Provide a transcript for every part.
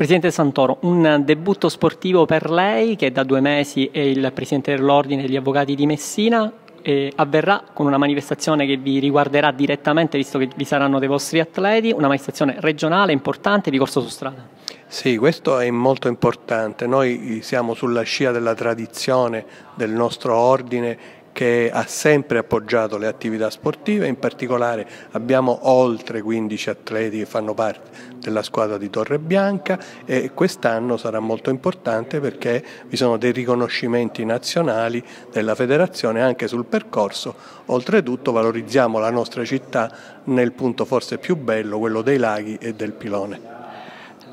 Presidente Santoro, un debutto sportivo per lei che da due mesi è il Presidente dell'Ordine degli Avvocati di Messina eh, avverrà con una manifestazione che vi riguarderà direttamente visto che vi saranno dei vostri atleti, una manifestazione regionale importante di corso su strada. Sì, questo è molto importante, noi siamo sulla scia della tradizione del nostro ordine che ha sempre appoggiato le attività sportive, in particolare abbiamo oltre 15 atleti che fanno parte della squadra di Torre Bianca e quest'anno sarà molto importante perché vi sono dei riconoscimenti nazionali della federazione anche sul percorso, oltretutto valorizziamo la nostra città nel punto forse più bello, quello dei laghi e del pilone.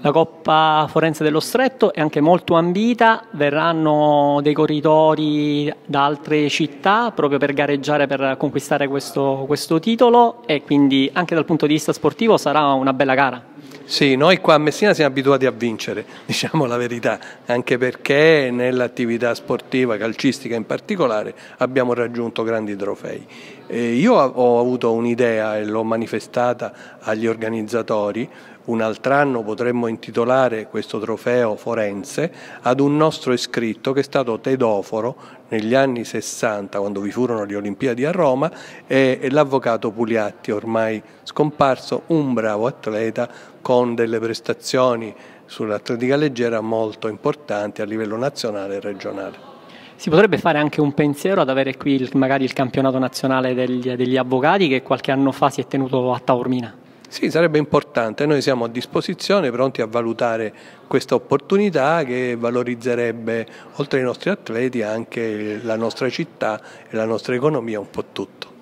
La Coppa Forense dello Stretto è anche molto ambita, verranno dei corridori da altre città proprio per gareggiare, per conquistare questo, questo, titolo e quindi anche dal punto di vista sportivo sarà una bella gara. Sì, noi qua a Messina siamo abituati a vincere, diciamo la verità, anche perché nell'attività sportiva, calcistica in particolare, abbiamo raggiunto grandi trofei. E io ho avuto un'idea e l'ho manifestata agli organizzatori, un altro anno potremmo intitolare questo trofeo forense ad un nostro iscritto che è stato Tedoforo negli anni 60 quando vi furono le Olimpiadi a Roma e, e l'avvocato Pugliatti ormai scomparso, un bravo atleta con delle prestazioni sull'atletica leggera molto importanti a livello nazionale e regionale. Si potrebbe fare anche un pensiero ad avere qui il, magari il campionato nazionale degli, degli avvocati che qualche anno fa si è tenuto a Taormina. Sì, sarebbe importante, noi siamo a disposizione, pronti a valutare questa opportunità che valorizzerebbe oltre ai nostri atleti anche la nostra città e la nostra economia un po' tutto.